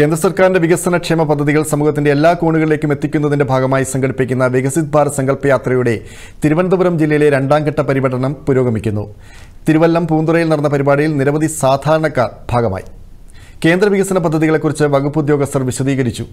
കേന്ദ്ര സർക്കാരിന്റെ വികസന ക്ഷേമ പദ്ധതികൾ സമൂഹത്തിന്റെ എല്ലാ കോണുകളിലേക്കും എത്തിക്കുന്നതിന്റെ ഭാഗമായി സംഘടിപ്പിക്കുന്ന വികസിത് ഭാരത് സങ്കല്പ യാത്രയുടെ തിരുവനന്തപുരം ജില്ലയിലെ രണ്ടാം ഘട്ട പര്യടനം പുരോഗമിക്കുന്നു തിരുവല്ലം പൂന്തുറയിൽ നടന്ന പരിപാടിയിൽ നിരവധി സാധാരണക്കാർ ഭാഗമായി കേന്ദ്ര വികസന പദ്ധതികളെക്കുറിച്ച് വകുപ്പ് ഉദ്യോഗസ്ഥർ വിശദീകരിച്ചു